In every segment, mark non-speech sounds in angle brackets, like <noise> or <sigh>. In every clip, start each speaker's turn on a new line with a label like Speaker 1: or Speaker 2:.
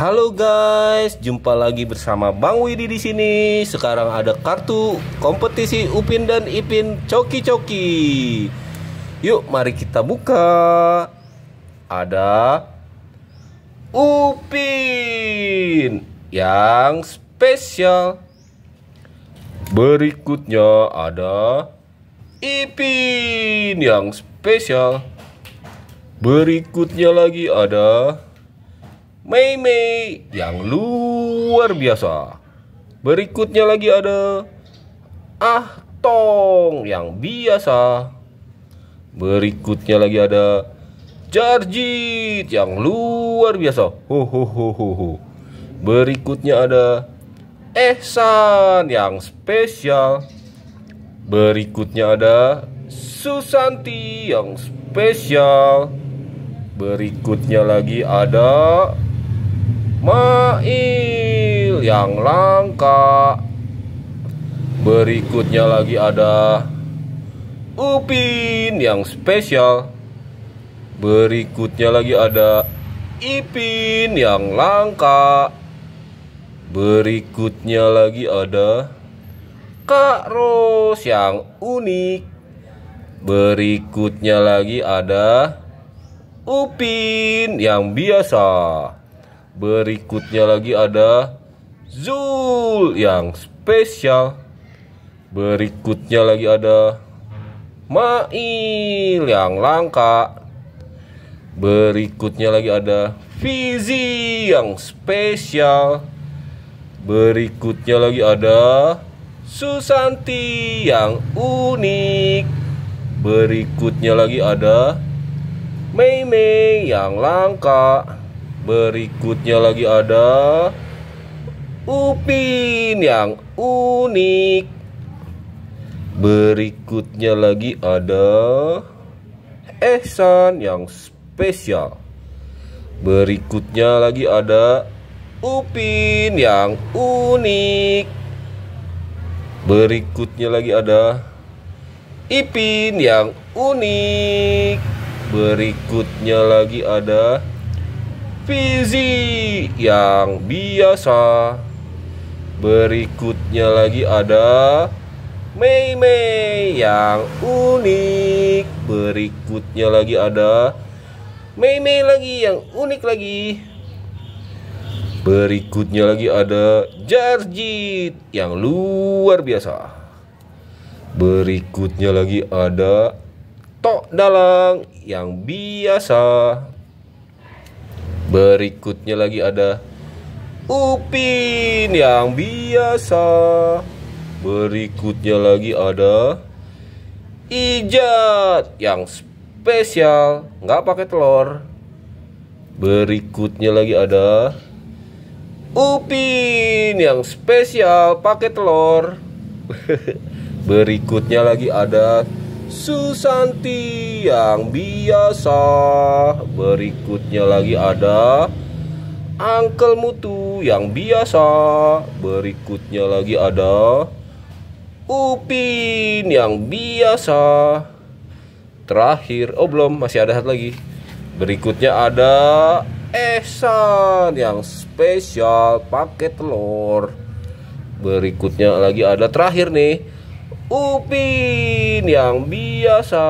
Speaker 1: Halo guys, jumpa lagi bersama Bang Widi di sini. Sekarang ada kartu kompetisi Upin dan Ipin Coki Coki. Yuk, mari kita buka. Ada Upin yang spesial. Berikutnya ada Ipin yang spesial. Berikutnya lagi ada Mei Mei yang luar biasa. Berikutnya lagi ada Ah Tong yang biasa. Berikutnya lagi ada Jarjit yang luar biasa. Ho ho ho ho ho. Berikutnya ada Ehsan yang spesial. Berikutnya ada Susanti yang spesial. Berikutnya lagi ada Mail yang langka Berikutnya lagi ada Upin yang spesial Berikutnya lagi ada Ipin yang langka Berikutnya lagi ada Kak Ros yang unik Berikutnya lagi ada Upin yang biasa Berikutnya lagi ada Zul yang spesial. Berikutnya lagi ada Mail yang langka. Berikutnya lagi ada Fizi yang spesial. Berikutnya lagi ada Susanti yang unik. Berikutnya lagi ada Mei Mei yang langka. Berikutnya lagi ada Upin yang unik. Berikutnya lagi ada Ehsan yang spesial. Berikutnya lagi ada Upin yang unik. Berikutnya lagi ada Ipin yang unik. Berikutnya lagi ada Fizi yang biasa. Berikutnya lagi ada Mei Mei yang unik. Berikutnya lagi ada Mei Mei lagi yang unik lagi. Berikutnya lagi ada Jarjit yang luar biasa. Berikutnya lagi ada Tok Dalang yang biasa. Berikutnya lagi ada Upin yang biasa. Berikutnya lagi ada Ijat yang spesial, nggak pakai telur. Berikutnya lagi ada Upin yang spesial pakai telur. <laughs> Berikutnya lagi ada Susanti yang biasa Berikutnya lagi ada Angkel Mutu yang biasa Berikutnya lagi ada Upin yang biasa Terakhir, oh belum, masih ada satu lagi Berikutnya ada Ehsan yang spesial pakai telur Berikutnya lagi ada terakhir nih Upin rutin yang biasa.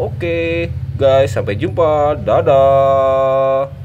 Speaker 1: Oke, okay, guys, sampai jumpa. Dadah.